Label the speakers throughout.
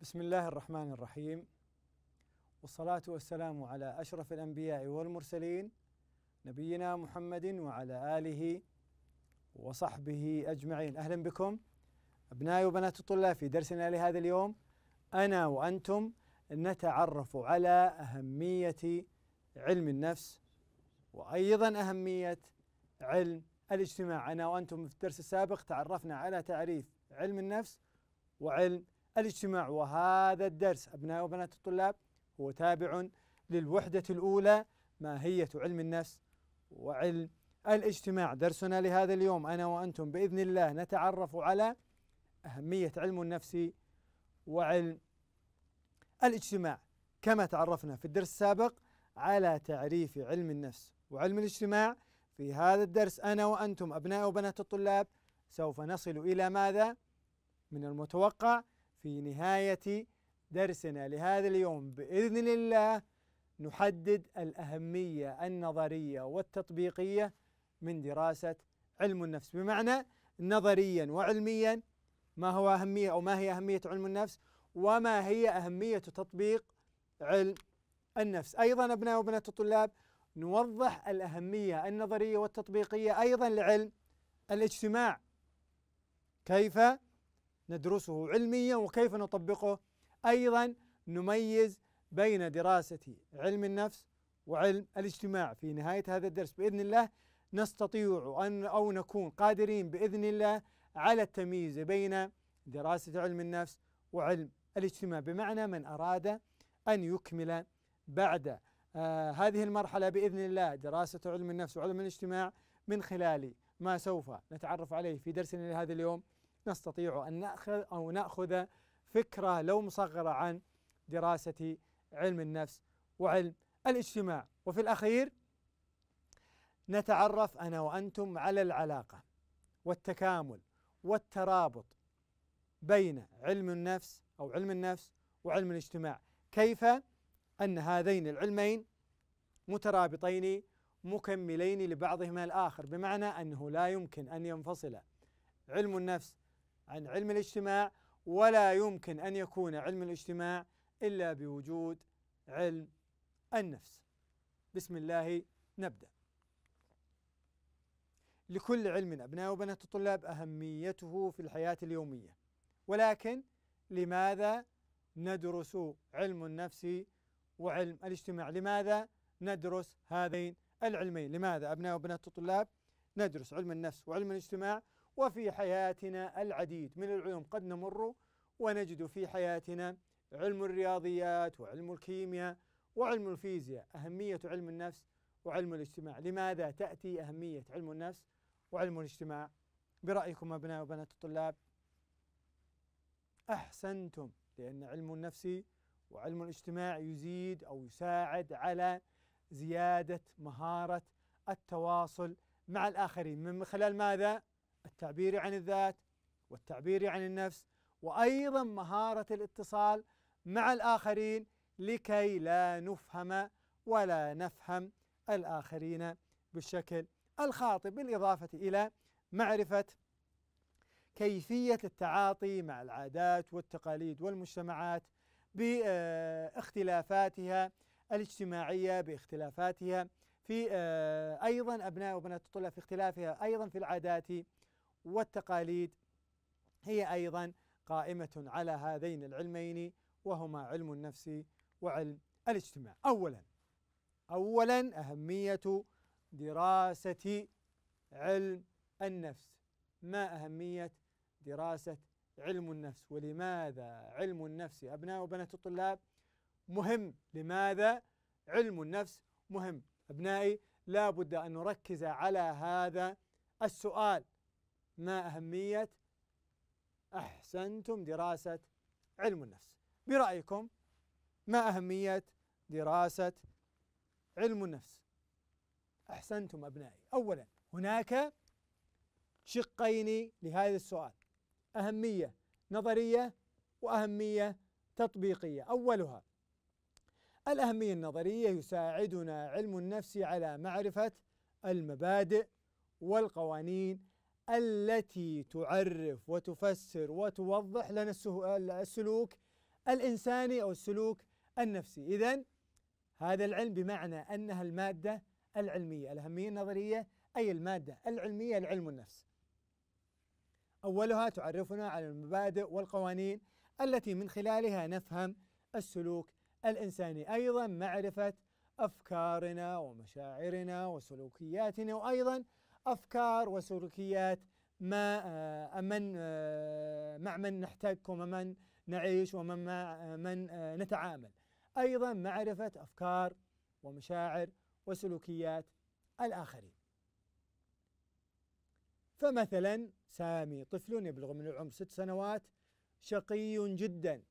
Speaker 1: بسم الله الرحمن الرحيم والصلاة والسلام على أشرف الأنبياء والمرسلين نبينا محمد وعلى آله وصحبه أجمعين أهلا بكم أبنائي وبنات الطلاب في درسنا لهذا اليوم أنا وأنتم نتعرف على أهمية علم النفس وأيضا أهمية علم الاجتماع أنا وأنتم في الدرس السابق تعرفنا على تعريف علم النفس وعلم الاجتماع وهذا الدرس أبناء وبنات الطلاب هو تابع للوحدة الأولى ماهية علم النفس وعلم الاجتماع درسنا لهذا اليوم أنا وأنتم بإذن الله نتعرف على أهمية علم النفس وعلم الاجتماع كما تعرفنا في الدرس السابق على تعريف علم النفس وعلم الاجتماع في هذا الدرس أنا وأنتم أبناء وبنات الطلاب سوف نصل إلى ماذا من المتوقع في نهاية درسنا لهذا اليوم بإذن الله نحدد الأهمية النظرية والتطبيقية من دراسة علم النفس بمعنى نظريا وعلميا ما هو أهمية أو ما هي أهمية علم النفس وما هي أهمية تطبيق علم النفس أيضا أبناء وبنات الطلاب نوضح الأهمية النظرية والتطبيقية أيضا لعلم الاجتماع كيف ندرسه علميا وكيف نطبقه أيضا نميز بين دراسة علم النفس وعلم الاجتماع في نهاية هذا الدرس بإذن الله نستطيع أن أو نكون قادرين بإذن الله على التمييز بين دراسة علم النفس وعلم الاجتماع بمعنى من أراد أن يكمل بعد آه هذه المرحلة بإذن الله دراسة علم النفس وعلم الاجتماع من خلال ما سوف نتعرف عليه في درسنا لهذا اليوم نستطيع أن نأخذ أو نأخذ فكرة لو مصغرة عن دراسة علم النفس وعلم الاجتماع وفي الأخير نتعرف أنا وأنتم على العلاقة والتكامل والترابط بين علم النفس أو علم النفس وعلم الاجتماع كيف أن هذين العلمين مترابطين مكملين لبعضهما الآخر بمعنى أنه لا يمكن أن ينفصل علم النفس عن علم الاجتماع ولا يمكن أن يكون علم الاجتماع إلا بوجود علم النفس بسم الله نبدأ لكل علم أبناء وبنات الطلاب أهميته في الحياة اليومية ولكن لماذا ندرس علم النفس وعلم الاجتماع لماذا ندرس هذين العلمين لماذا أبناء وبنات الطلاب ندرس علم النفس وعلم الاجتماع وفي حياتنا العديد من العلوم قد نمر ونجد في حياتنا علم الرياضيات وعلم الكيمياء وعلم الفيزياء أهمية علم النفس وعلم الاجتماع لماذا تأتي أهمية علم النفس وعلم الاجتماع برأيكم أبناء وبنات الطلاب أحسنتم لأن علم النفس وعلم الاجتماع يزيد أو يساعد على زيادة مهارة التواصل مع الآخرين من خلال ماذا؟ التعبير عن الذات والتعبير عن النفس وايضا مهاره الاتصال مع الاخرين لكي لا نفهم ولا نفهم الاخرين بالشكل الخاطئ بالاضافه الى معرفه كيفيه التعاطي مع العادات والتقاليد والمجتمعات باختلافاتها الاجتماعيه باختلافاتها في آه، ايضا ابناء وبنات الطلاب في اختلافها ايضا في العادات والتقاليد هي أيضا قائمة على هذين العلمين وهما علم النفس وعلم الاجتماع أولا أولا أهمية دراسة علم النفس ما أهمية دراسة علم النفس ولماذا علم النفس أبناء وبنات الطلاب مهم لماذا علم النفس مهم أبنائي لا بد أن نركز على هذا السؤال ما أهمية أحسنتم دراسة علم النفس برأيكم ما أهمية دراسة علم النفس أحسنتم أبنائي أولا هناك شقين لهذا السؤال أهمية نظرية وأهمية تطبيقية أولها الأهمية النظرية يساعدنا علم النفس على معرفة المبادئ والقوانين التي تعرف وتفسر وتوضح لنا السلوك الإنساني أو السلوك النفسي إذا هذا العلم بمعنى أنها المادة العلمية الأهمية النظرية أي المادة العلمية لعلم النفس أولها تعرفنا على المبادئ والقوانين التي من خلالها نفهم السلوك الإنساني أيضا معرفة أفكارنا ومشاعرنا وسلوكياتنا وأيضا أفكار وسلوكيات ما آه، من آه، مع من نحتك ومن نعيش ومن آه، من نتعامل أيضا معرفة أفكار ومشاعر وسلوكيات الآخرين فمثلا سامي طفل يبلغ من العمر ست سنوات شقي جدا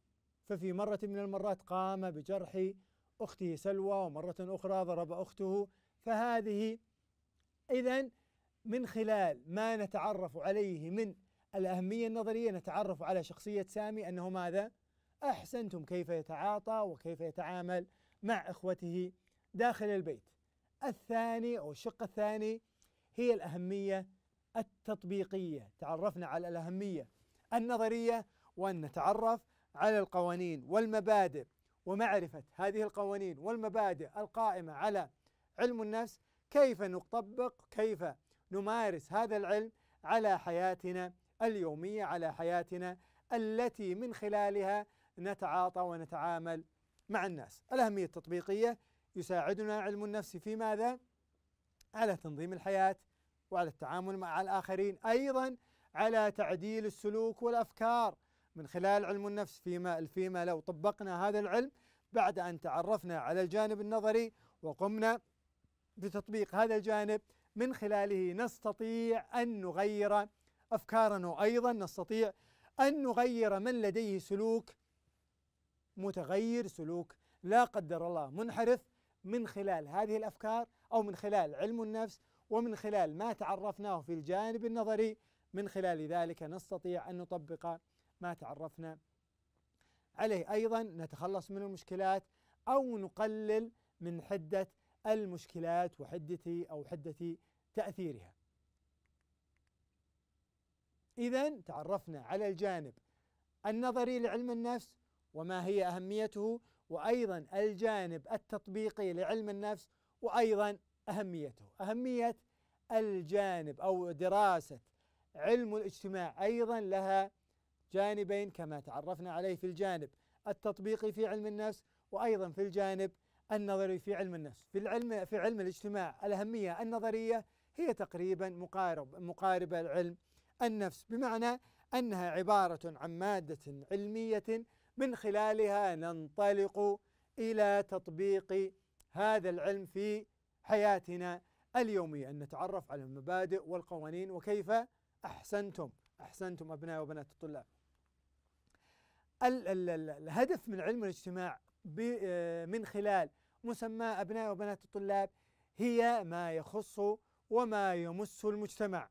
Speaker 1: ففي مرة من المرات قام بجرح أخته سلوى ومرة أخرى ضرب أخته فهذه إذا من خلال ما نتعرف عليه من الأهمية النظرية نتعرف على شخصية سامي أنه ماذا؟ أحسنتم كيف يتعاطى وكيف يتعامل مع إخوته داخل البيت الثاني أو الشق الثاني هي الأهمية التطبيقية تعرفنا على الأهمية النظرية وأن نتعرف على القوانين والمبادئ ومعرفة هذه القوانين والمبادئ القائمة على علم النفس كيف نطبق كيف نمارس هذا العلم على حياتنا اليوميه على حياتنا التي من خلالها نتعاطى ونتعامل مع الناس. الاهميه التطبيقيه يساعدنا علم النفس في ماذا؟ على تنظيم الحياه وعلى التعامل مع الاخرين، ايضا على تعديل السلوك والافكار من خلال علم النفس فيما فيما لو طبقنا هذا العلم بعد ان تعرفنا على الجانب النظري وقمنا بتطبيق هذا الجانب من خلاله نستطيع أن نغير أفكارنا وأيضا نستطيع أن نغير من لديه سلوك متغير سلوك لا قدر الله منحرف من خلال هذه الأفكار أو من خلال علم النفس ومن خلال ما تعرفناه في الجانب النظري من خلال ذلك نستطيع أن نطبق ما تعرفنا عليه أيضا نتخلص من المشكلات أو نقلل من حدة المشكلات وحدتي أو حدتي تأثيرها إذا تعرفنا على الجانب النظري لعلم النفس وما هي أهميته وأيضا الجانب التطبيقي لعلم النفس وأيضا أهميته أهمية الجانب أو دراسة علم الاجتماع أيضا لها جانبين كما تعرفنا عليه في الجانب التطبيقي في علم النفس وأيضا في الجانب النظري في علم النفس في العلم في علم الاجتماع الأهمية النظرية هي تقريبا مقارب مقاربة العلم النفس بمعنى أنها عبارة عن مادة علمية من خلالها ننطلق إلى تطبيق هذا العلم في حياتنا اليومية أن نتعرف على المبادئ والقوانين وكيف أحسنتم أحسنتم أبناء وبنات الطلاب ال ال ال الهدف من علم الاجتماع آه، من خلال مسمى أبناء وبنات الطلاب هي ما يخص وما يمس المجتمع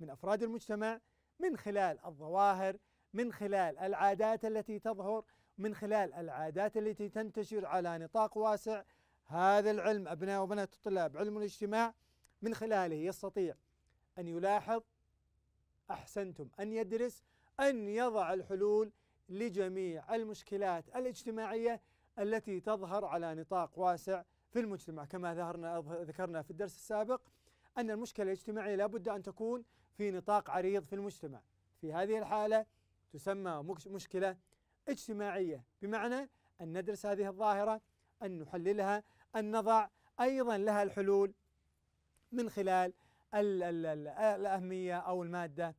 Speaker 1: من افراد المجتمع من خلال الظواهر من خلال العادات التي تظهر من خلال العادات التي تنتشر على نطاق واسع هذا العلم ابناء وبنات الطلاب علم الاجتماع من خلاله يستطيع ان يلاحظ احسنتم ان يدرس ان يضع الحلول لجميع المشكلات الاجتماعيه التي تظهر على نطاق واسع في المجتمع كما ذكرنا في الدرس السابق أن المشكلة الاجتماعية لابد أن تكون في نطاق عريض في المجتمع في هذه الحالة تسمى مشكلة اجتماعية بمعنى أن ندرس هذه الظاهرة أن نحللها أن نضع أيضا لها الحلول من خلال الأهمية أو المادة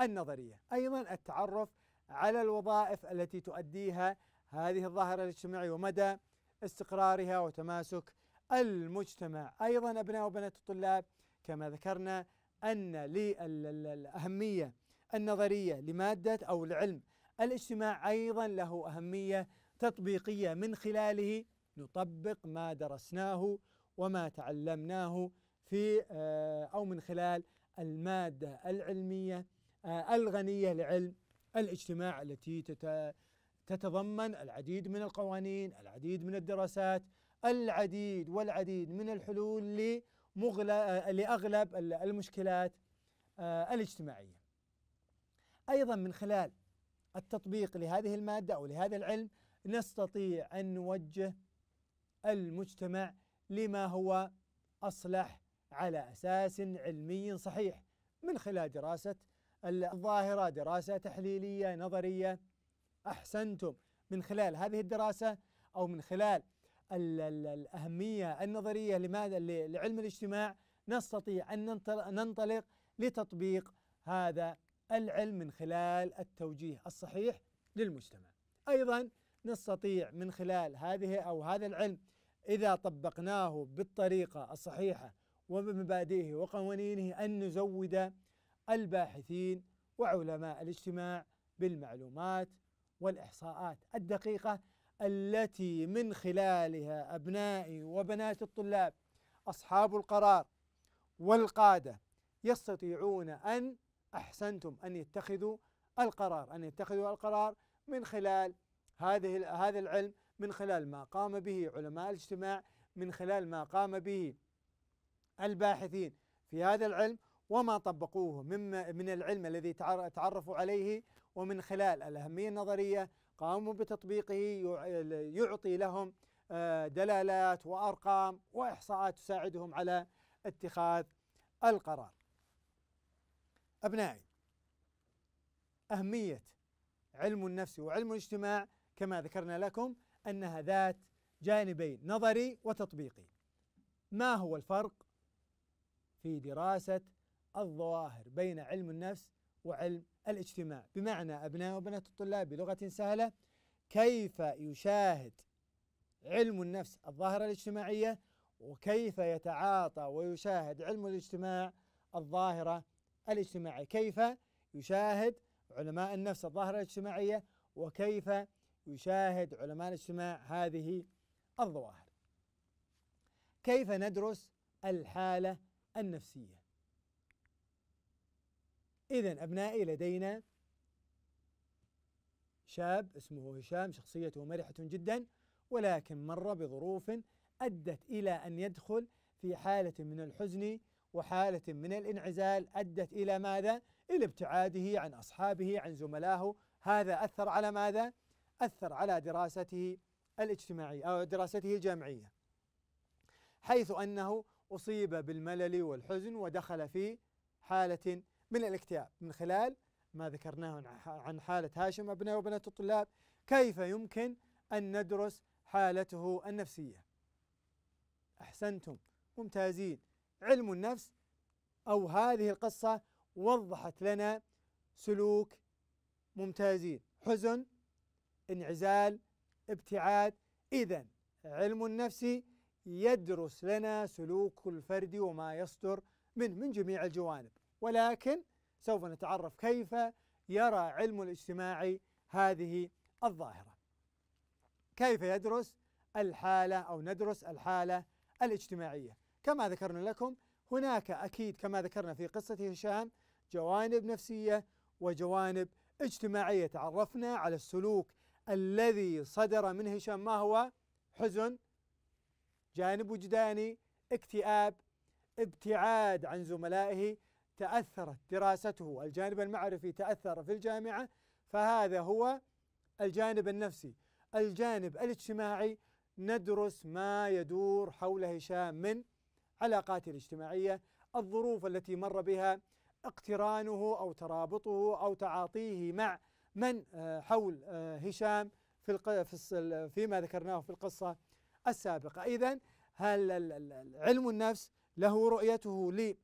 Speaker 1: النظرية أيضا التعرف على الوظائف التي تؤديها هذه الظاهرة الاجتماعية ومدى استقرارها وتماسك المجتمع أيضا أبناء وبنات الطلاب كما ذكرنا أن للأهمية النظرية لمادة أو العلم الاجتماع أيضا له أهمية تطبيقية من خلاله نطبق ما درسناه وما تعلمناه في آه، أو من خلال المادة العلمية آه، الغنية لعلم الاجتماع التي تتضمن العديد من القوانين العديد من الدراسات العديد والعديد من الحلول آه، لأغلب المشكلات آه، الاجتماعية أيضا من خلال التطبيق لهذه المادة أو لهذا العلم نستطيع أن نوجه المجتمع لما هو أصلح على أساس علمي صحيح من خلال دراسة الظاهرة دراسة تحليلية نظرية أحسنتم من خلال هذه الدراسة أو من خلال الأهمية النظرية لماذا لعلم الاجتماع نستطيع أن ننطلق لتطبيق هذا العلم من خلال التوجيه الصحيح للمجتمع أيضا نستطيع من خلال هذه أو هذا العلم إذا طبقناه بالطريقة الصحيحة وبمبادئه وقوانينه أن نزود الباحثين وعلماء الاجتماع بالمعلومات والإحصاءات الدقيقة التي من خلالها أبنائي وبنات الطلاب أصحاب القرار والقادة يستطيعون أن أحسنتم أن يتخذوا القرار أن يتخذوا القرار من خلال هذه هذا العلم من خلال ما قام به علماء الاجتماع من خلال ما قام به الباحثين في هذا العلم وما طبقوه مما من العلم الذي تعرفوا عليه ومن خلال الأهمية النظرية قاموا بتطبيقه يعطي لهم آه، دلالات وارقام واحصاءات تساعدهم على اتخاذ القرار. ابنائي اهميه علم النفس وعلم الاجتماع كما ذكرنا لكم انها ذات جانبين نظري وتطبيقي. ما هو الفرق في دراسه الظواهر بين علم النفس وعلم الاجتماع بمعنى أبناء وبنات الطلاب بلغة سهلة كيف يشاهد علم النفس الظاهرة الاجتماعية وكيف يتعاطى ويشاهد علم الاجتماع الظاهرة الاجتماعية كيف يشاهد علماء النفس الظاهرة الاجتماعية وكيف يشاهد علماء الاجتماع هذه الظواهر كيف ندرس الحالة النفسية إذا أبنائي لدينا شاب اسمه هشام شخصيته مرحة جدا ولكن مر بظروف أدت إلى أن يدخل في حالة من الحزن وحالة من الانعزال أدت إلى ماذا؟ إلى ابتعاده عن أصحابه عن زملائه هذا أثر على ماذا؟ أثر على دراسته الاجتماعية أو دراسته الجامعية حيث أنه أصيب بالملل والحزن ودخل في حالة من الاكتئاب من خلال ما ذكرناه عن حالة هاشم أبناء وبنات الطلاب كيف يمكن أن ندرس حالته النفسية أحسنتم ممتازين علم النفس أو هذه القصة وضحت لنا سلوك ممتازين حزن انعزال ابتعاد إذا علم النفس يدرس لنا سلوك الفرد وما يصدر منه من جميع الجوانب ولكن سوف نتعرف كيف يرى علم الاجتماع هذه الظاهرة كيف يدرس الحالة أو ندرس الحالة الاجتماعية كما ذكرنا لكم هناك أكيد كما ذكرنا في قصة هشام جوانب نفسية وجوانب اجتماعية تعرفنا على السلوك الذي صدر من هشام ما هو حزن جانب وجداني اكتئاب ابتعاد عن زملائه تأثرت دراسته الجانب المعرفي تأثر في الجامعة فهذا هو الجانب النفسي الجانب الاجتماعي ندرس ما يدور حول هشام من علاقاته الاجتماعية الظروف التي مر بها اقترانه أو ترابطه أو تعاطيه مع من آه، حول آه، هشام في فيما ذكرناه في القصة السابقة إذا هل علم النفس له رؤيته لي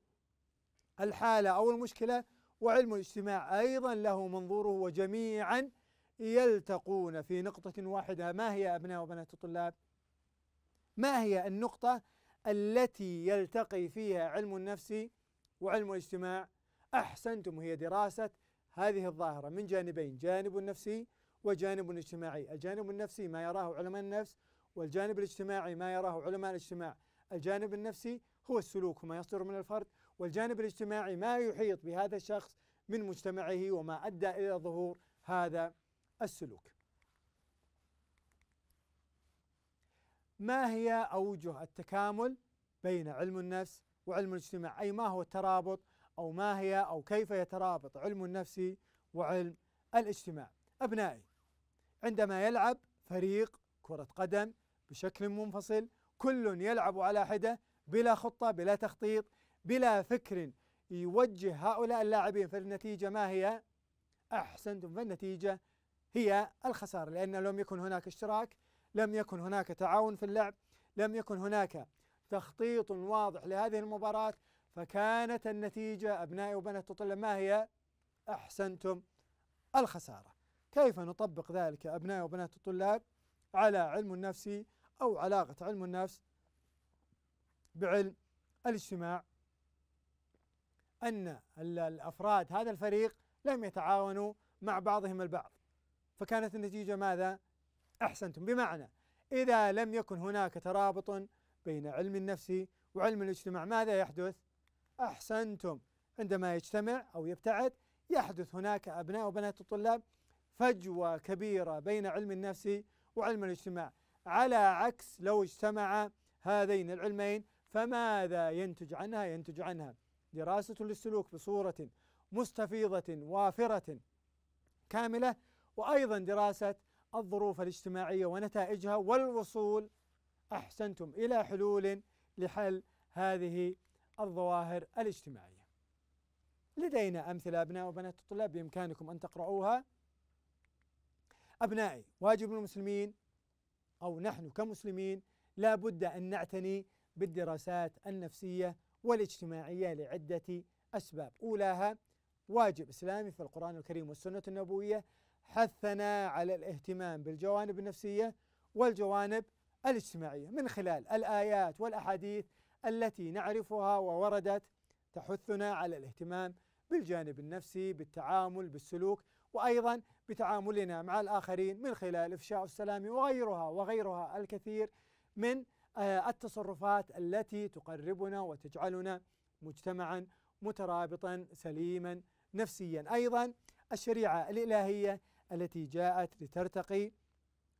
Speaker 1: الحالة أو المشكلة وعلم الاجتماع أيضا له منظوره وجميعا يلتقون في نقطة واحدة ما هي أبناء وبنات الطلاب؟ ما هي النقطة التي يلتقي فيها علم النفس وعلم الاجتماع؟ أحسنتم هي دراسة هذه الظاهرة من جانبين جانب نفسي وجانب اجتماعي الجانب النفسي ما يراه علماء النفس والجانب الاجتماعي ما يراه علماء الاجتماع الجانب النفسي هو السلوك وما يصدر من الفرد والجانب الاجتماعي ما يحيط بهذا الشخص من مجتمعه وما ادى الى ظهور هذا السلوك. ما هي اوجه التكامل بين علم النفس وعلم الاجتماع؟ اي ما هو الترابط او ما هي او كيف يترابط علم النفس وعلم الاجتماع؟ ابنائي عندما يلعب فريق كرة قدم بشكل منفصل كل يلعب على حده بلا خطة بلا تخطيط بلا فكر يوجه هؤلاء اللاعبين فالنتيجة ما هي؟ أحسنتم فالنتيجة هي الخسارة لأن لم يكن هناك اشتراك لم يكن هناك تعاون في اللعب لم يكن هناك تخطيط واضح لهذه المباراة فكانت النتيجة أبنائي وبنات تطلع ما هي؟ أحسنتم الخسارة كيف نطبق ذلك أبناء وبنات الطلاب على علم النفس أو علاقة علم النفس بعلم الاجتماع أن الأفراد هذا الفريق لم يتعاونوا مع بعضهم البعض فكانت النتيجة ماذا؟ أحسنتم بمعنى إذا لم يكن هناك ترابط بين علم النفس وعلم الاجتماع ماذا يحدث؟ أحسنتم عندما يجتمع أو يبتعد يحدث هناك أبناء وبنات الطلاب فجوة كبيرة بين علم النفس وعلم الاجتماع على عكس لو اجتمع هذين العلمين فماذا ينتج عنها؟ ينتج عنها دراسة للسلوك بصورة مستفيضة وافرة كاملة وأيضا دراسة الظروف الاجتماعية ونتائجها والوصول أحسنتم إلى حلول لحل هذه الظواهر الاجتماعية لدينا أمثلة أبناء وبنات الطلاب بإمكانكم أن تقرؤوها أبنائي واجب المسلمين أو نحن كمسلمين لا بد أن نعتني بالدراسات النفسية والاجتماعية لعدة أسباب أولاها واجب إسلامي في القرآن الكريم والسنة النبوية حثنا على الاهتمام بالجوانب النفسية والجوانب الاجتماعية من خلال الآيات والأحاديث التي نعرفها ووردت تحثنا على الاهتمام بالجانب النفسي بالتعامل بالسلوك وأيضا بتعاملنا مع الآخرين من خلال إفشاء السلام وغيرها وغيرها الكثير من آه، التصرفات التي تقربنا وتجعلنا مجتمعا مترابطا سليما نفسيا ايضا الشريعه الالهيه التي جاءت لترتقي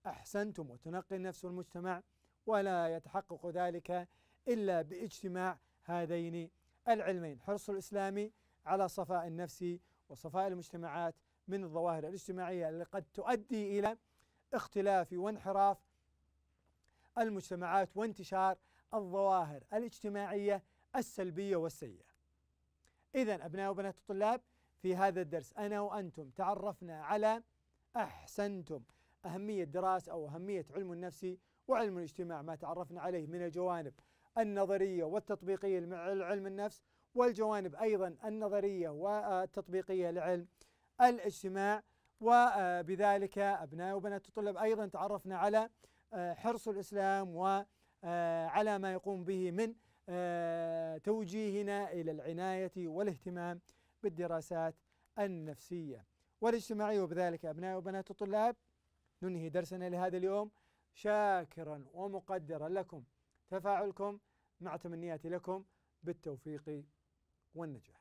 Speaker 1: احسنتم وتنقي النفس والمجتمع ولا يتحقق ذلك الا باجتماع هذين العلمين حرص الاسلامي على صفاء النفس وصفاء المجتمعات من الظواهر الاجتماعيه اللي قد تؤدي الى اختلاف وانحراف المجتمعات وانتشار الظواهر الاجتماعية السلبية والسيئة إذا أبناء وبنات الطلاب في هذا الدرس أنا وأنتم تعرفنا على أحسنتم أهمية دراسة أو أهمية علم النفس وعلم الاجتماع ما تعرفنا عليه من الجوانب النظرية والتطبيقية لعلم النفس والجوانب أيضا النظرية والتطبيقية لعلم الاجتماع وبذلك أبناء وبنات الطلاب أيضا تعرفنا على حرص الإسلام وعلى آه، ما يقوم به من آه، توجيهنا إلى العناية والاهتمام بالدراسات النفسية والاجتماعية وبذلك أبناء وبنات الطلاب ننهي درسنا لهذا اليوم شاكرا ومقدرا لكم تفاعلكم مع تمنياتي لكم بالتوفيق والنجاح